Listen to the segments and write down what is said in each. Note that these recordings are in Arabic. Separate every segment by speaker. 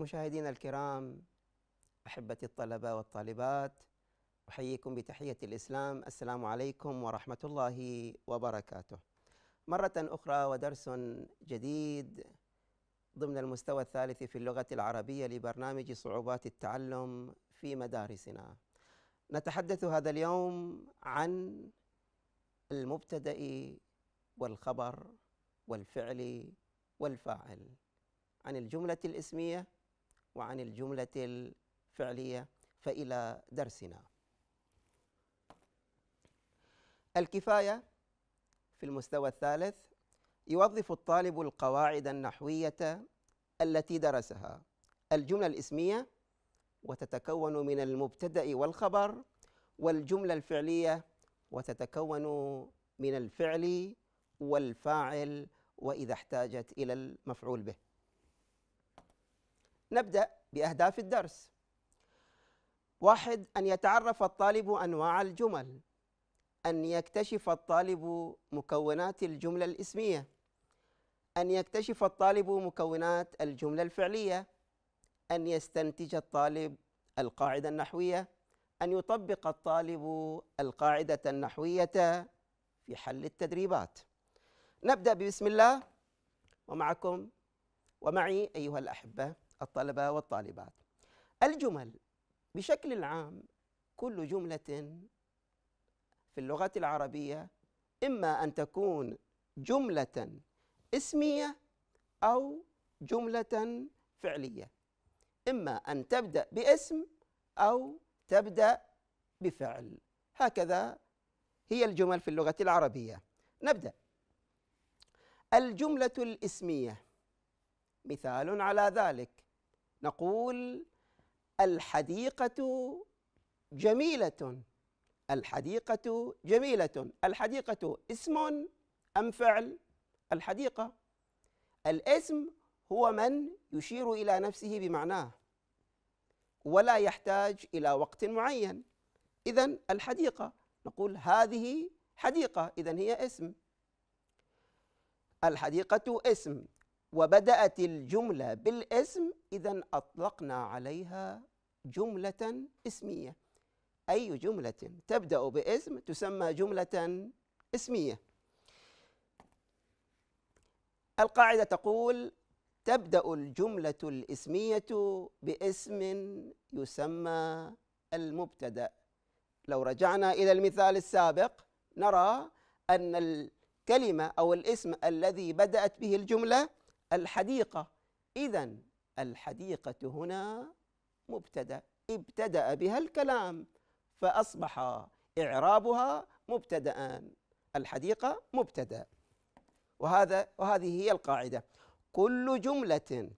Speaker 1: مشاهدينا الكرام احبتي الطلبه والطالبات احييكم بتحيه الاسلام السلام عليكم ورحمه الله وبركاته مره اخرى ودرس جديد ضمن المستوى الثالث في اللغه العربيه لبرنامج صعوبات التعلم في مدارسنا نتحدث هذا اليوم عن المبتدا والخبر والفعل والفاعل عن الجمله الاسميه وعن الجملة الفعلية فإلى درسنا الكفاية في المستوى الثالث يوظف الطالب القواعد النحوية التي درسها الجملة الاسمية وتتكون من المبتدأ والخبر والجملة الفعلية وتتكون من الفعل والفاعل وإذا احتاجت إلى المفعول به نبدأ بأهداف الدرس واحد أن يتعرف الطالب أنواع الجمل أن يكتشف الطالب مكونات الجملة الإسمية أن يكتشف الطالب مكونات الجملة الفعلية أن يستنتج الطالب القاعدة النحوية أن يطبق الطالب القاعدة النحوية في حل التدريبات نبدأ بسم الله ومعكم ومعي أيها الأحبة الطلبة والطالبات الجمل بشكل عام كل جملة في اللغة العربية إما أن تكون جملة اسمية أو جملة فعلية إما أن تبدأ باسم أو تبدأ بفعل هكذا هي الجمل في اللغة العربية نبدأ الجملة الاسمية مثال على ذلك نقول الحديقة جميلة الحديقة جميلة الحديقة اسم أم فعل الحديقة الاسم هو من يشير إلى نفسه بمعناه ولا يحتاج إلى وقت معين إذا الحديقة نقول هذه حديقة إذا هي اسم الحديقة اسم وبدأت الجملة بالاسم إذا أطلقنا عليها جملة اسمية أي جملة تبدأ باسم تسمى جملة اسمية القاعدة تقول تبدأ الجملة الاسمية باسم يسمى المبتدأ لو رجعنا إلى المثال السابق نرى أن الكلمة أو الاسم الذي بدأت به الجملة الحديقة إذا الحديقة هنا مبتدأ ابتدأ بها الكلام فأصبح إعرابها مبتدأان الحديقة مبتدأ وهذا وهذه هي القاعدة كل جملة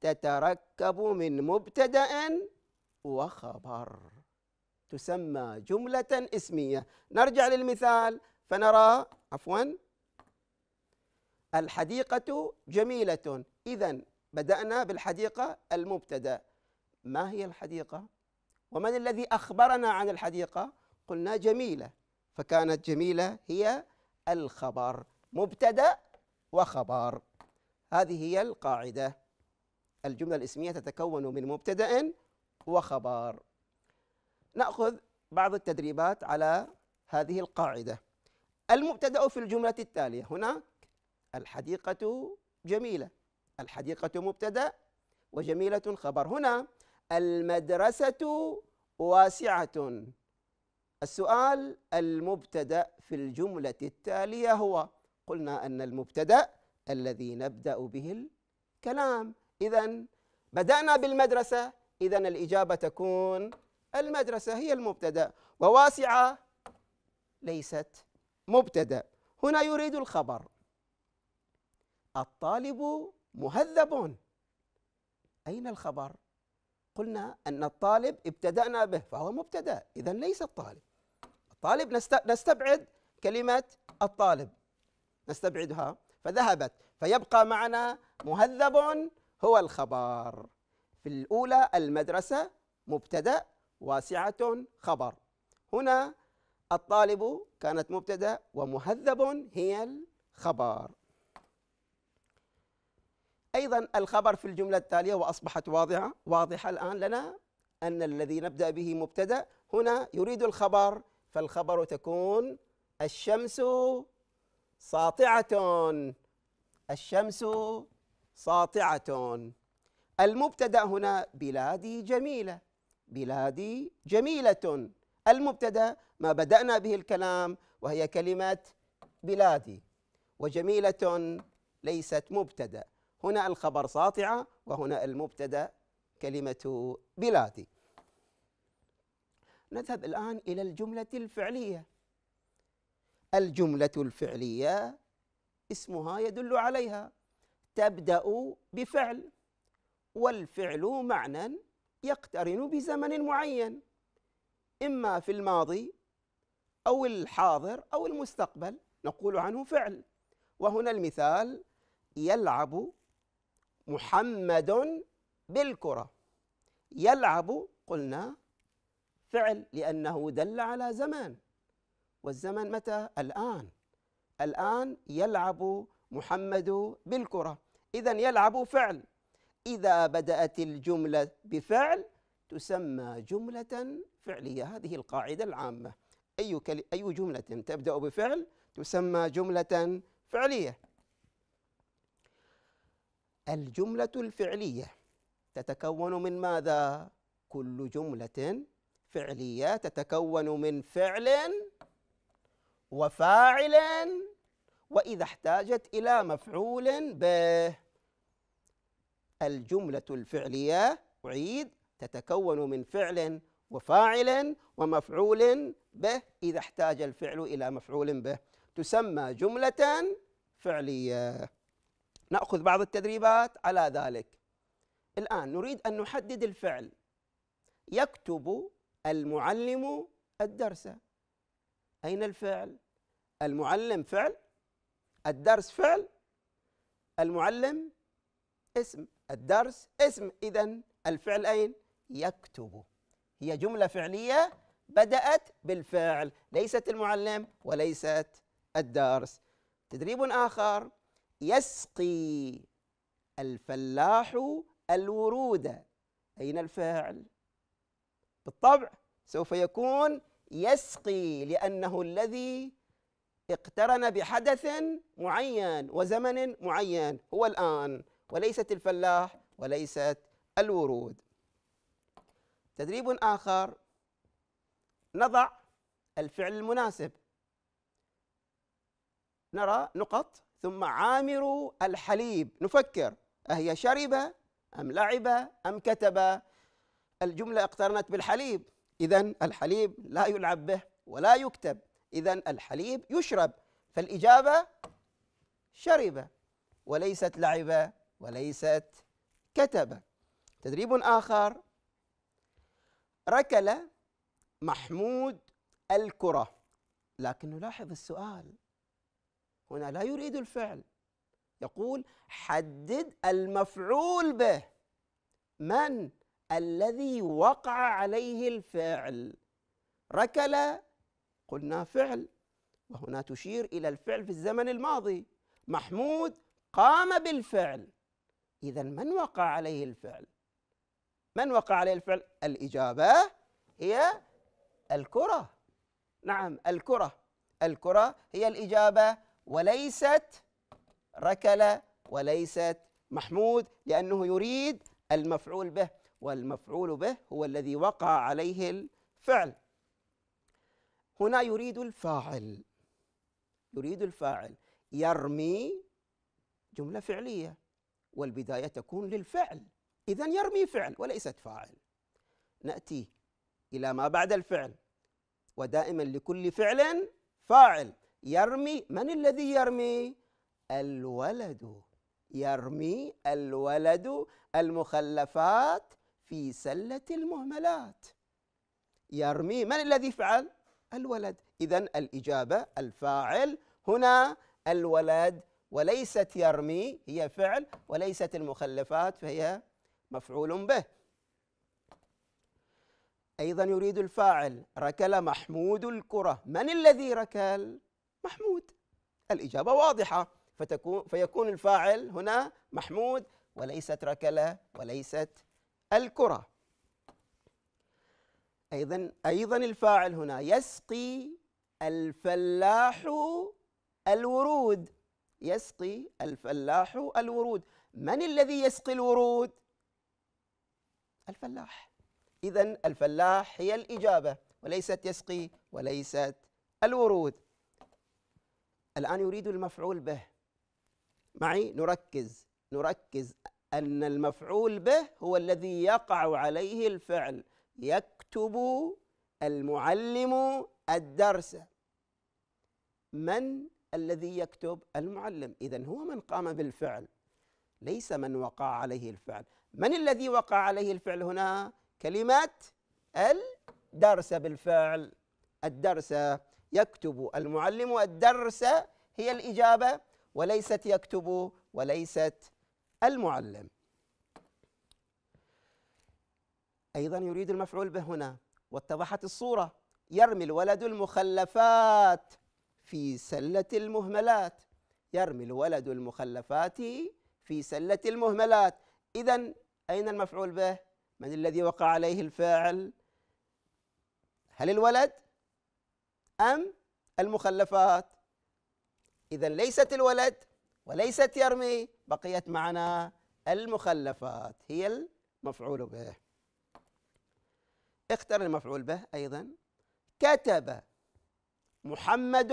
Speaker 1: تتركب من مبتدأ وخبر تسمى جملة اسمية نرجع للمثال فنرى عفواً الحديقة جميلة إذا بدأنا بالحديقة المبتدأ ما هي الحديقة؟ ومن الذي أخبرنا عن الحديقة؟ قلنا جميلة فكانت جميلة هي الخبر مبتدأ وخبر هذه هي القاعدة الجملة الاسمية تتكون من مبتدأ وخبر نأخذ بعض التدريبات على هذه القاعدة المبتدأ في الجملة التالية هنا الحديقة جميلة الحديقة مبتدأ وجميلة خبر هنا المدرسة واسعة السؤال المبتدأ في الجملة التالية هو قلنا أن المبتدأ الذي نبدأ به الكلام إذا بدأنا بالمدرسة إذا الإجابة تكون المدرسة هي المبتدأ وواسعة ليست مبتدأ هنا يريد الخبر الطالب مهذب أين الخبر؟ قلنا أن الطالب ابتدأنا به فهو مبتدأ إذا ليس الطالب الطالب نستبعد كلمة الطالب نستبعدها فذهبت فيبقى معنا مهذب هو الخبر في الأولى المدرسة مبتدأ واسعة خبر هنا الطالب كانت مبتدأ ومهذب هي الخبر أيضا الخبر في الجملة التالية وأصبحت واضحة واضحة الآن لنا أن الذي نبدأ به مبتدأ هنا يريد الخبر فالخبر تكون الشمس ساطعة الشمس ساطعة المبتدأ هنا بلادي جميلة بلادي جميلة المبتدأ ما بدأنا به الكلام وهي كلمة بلادي وجميلة ليست مبتدأ هنا الخبر ساطعة وهنا المبتدأ كلمة بلادي نذهب الآن إلى الجملة الفعلية الجملة الفعلية اسمها يدل عليها تبدأ بفعل والفعل معنى يقترن بزمن معين إما في الماضي أو الحاضر أو المستقبل نقول عنه فعل وهنا المثال يلعب محمد بالكرة يلعب قلنا فعل لأنه دل على زمان والزمن متى؟ الآن الآن يلعب محمد بالكرة إذا يلعب فعل إذا بدأت الجملة بفعل تسمى جملة فعلية هذه القاعدة العامة أي أي جملة تبدأ بفعل تسمى جملة فعلية الجملة الفعلية تتكون من ماذا؟ كل جملة فعلية تتكون من فعل وفاعل وإذا احتاجت إلى مفعول به الجملة الفعلية أعيد تتكون من فعل وفاعل ومفعول به إذا احتاج الفعل إلى مفعول به تسمى جملة فعلية ناخذ بعض التدريبات على ذلك الان نريد ان نحدد الفعل يكتب المعلم الدرس اين الفعل المعلم فعل الدرس فعل المعلم اسم الدرس اسم اذا الفعل اين يكتب هي جمله فعليه بدات بالفعل ليست المعلم وليست الدرس تدريب اخر يسقي الفلاح الورود أين الفاعل؟ بالطبع سوف يكون يسقي لأنه الذي اقترن بحدث معين وزمن معين هو الآن وليست الفلاح وليست الورود تدريب آخر نضع الفعل المناسب نرى نقط ثم عامروا الحليب نفكر أهي شرب أم لعب أم كتب الجملة اقترنت بالحليب إذا الحليب لا يلعب به ولا يكتب إذا الحليب يشرب فالإجابة شرب وليست لعب وليست كتب تدريب آخر ركل محمود الكرة لكن نلاحظ السؤال هنا لا يريد الفعل يقول حدد المفعول به من الذي وقع عليه الفعل ركل قلنا فعل وهنا تشير الى الفعل في الزمن الماضي محمود قام بالفعل اذا من وقع عليه الفعل من وقع عليه الفعل الاجابه هي الكره نعم الكره الكره هي الاجابه وليست ركل وليست محمود لأنه يريد المفعول به والمفعول به هو الذي وقع عليه الفعل هنا يريد الفاعل يريد الفاعل يرمي جملة فعلية والبداية تكون للفعل إذا يرمي فعل وليست فاعل نأتي إلى ما بعد الفعل ودائما لكل فعل فاعل يرمي من الذي يرمي الولد يرمي الولد المخلفات في سله المهملات يرمي من الذي فعل الولد اذا الاجابه الفاعل هنا الولد وليست يرمي هي فعل وليست المخلفات فهي مفعول به ايضا يريد الفاعل ركل محمود الكره من الذي ركل محمود الإجابة واضحة فتكون فيكون الفاعل هنا محمود وليست ركلة وليست الكرة أيضا أيضا الفاعل هنا يسقي الفلاح الورود يسقي الفلاح الورود من الذي يسقي الورود الفلاح إذا الفلاح هي الإجابة وليست يسقي وليست الورود الآن يريد المفعول به معي نركز نركز أن المفعول به هو الذي يقع عليه الفعل يكتب المعلم الدرس من الذي يكتب المعلم إذا هو من قام بالفعل ليس من وقع عليه الفعل من الذي وقع عليه الفعل هنا كلمة الدرس بالفعل الدرس يكتب المعلم الدرس هي الإجابة وليست يكتب وليست المعلم أيضا يريد المفعول به هنا واتضحت الصورة يرمي الولد المخلفات في سلة المهملات يرمي الولد المخلفات في سلة المهملات إذا أين المفعول به؟ من الذي وقع عليه الفاعل؟ هل الولد؟ أم المخلفات إذا ليست الولد وليست يرمي بقيت معنا المخلفات هي المفعول به اختر المفعول به أيضا كتب محمد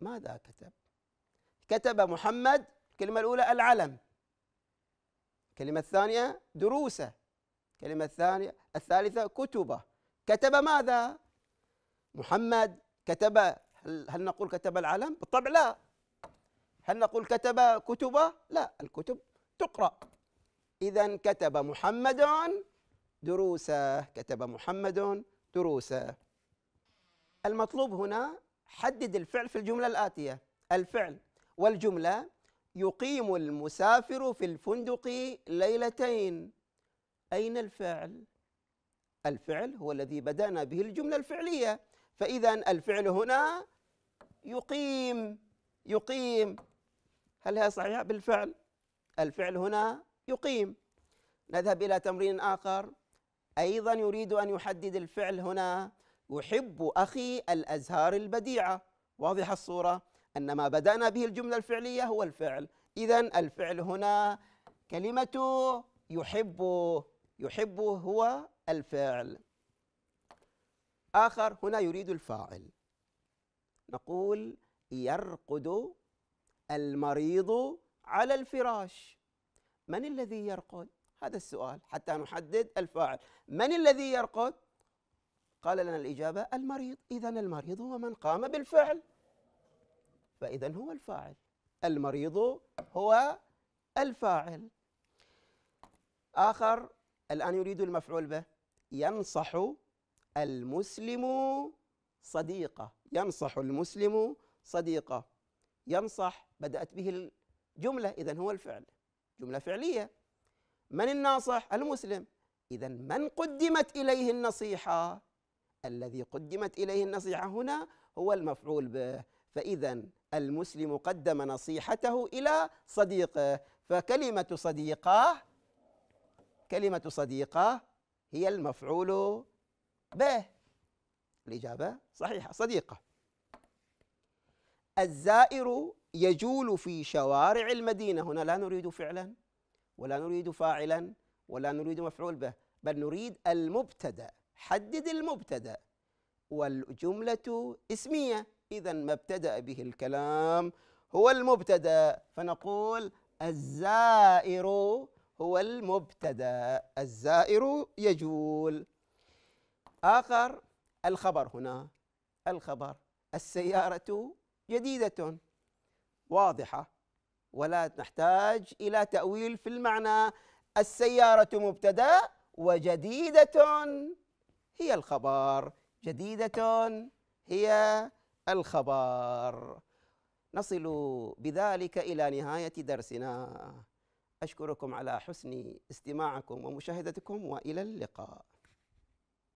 Speaker 1: ماذا كتب كتب محمد الكلمة الأولى العلم الكلمة الثانية دروسه الكلمة الثانية الثالثة كتبه كتب ماذا محمد كتب هل, نقول كتب العالم؟ بالطبع لا هل نقول كتب كتبه؟ لا الكتب تقرأ إذا كتب محمد دروسه كتب محمد دروسه المطلوب هنا حدد الفعل في الجملة الآتية الفعل والجملة يقيم المسافر في الفندق ليلتين أين الفعل؟ الفعل هو الذي بدأنا به الجملة الفعلية فإذا الفعل هنا يقيم يقيم هل هي صحيحة بالفعل الفعل هنا يقيم نذهب إلى تمرين آخر أيضا يريد أن يحدد الفعل هنا يحب أخي الأزهار البديعة واضحة الصورة أن ما بدأنا به الجملة الفعلية هو الفعل إذا الفعل هنا كلمة يحب يحب هو الفعل آخر هنا يريد الفاعل نقول يرقد المريض على الفراش من الذي يرقد؟ هذا السؤال حتى نحدد الفاعل من الذي يرقد؟ قال لنا الإجابة المريض إذا المريض هو من قام بالفعل فإذا هو الفاعل المريض هو الفاعل آخر الآن يريد المفعول به ينصح المسلم صديقه ينصح المسلم صديقه ينصح بدات به الجمله اذا هو الفعل جمله فعليه من الناصح المسلم اذا من قدمت اليه النصيحه الذي قدمت اليه النصيحه هنا هو المفعول به فاذا المسلم قدم نصيحته الى صديقه فكلمه صديقه كلمه صديقه هي المفعول به الإجابة صحيحة صديقة الزائر يجول في شوارع المدينة هنا لا نريد فعلا ولا نريد فاعلا ولا نريد مفعول به بل نريد المبتدأ حدد المبتدأ والجملة اسمية إذا ما ابتدأ به الكلام هو المبتدأ فنقول الزائر هو المبتدأ الزائر يجول آخر الخبر هنا الخبر السيارة جديدة واضحة ولا نحتاج إلى تأويل في المعنى السيارة مبتدأ وجديدة هي الخبر جديدة هي الخبر نصل بذلك إلى نهاية درسنا أشكركم على حسن استماعكم ومشاهدتكم وإلى اللقاء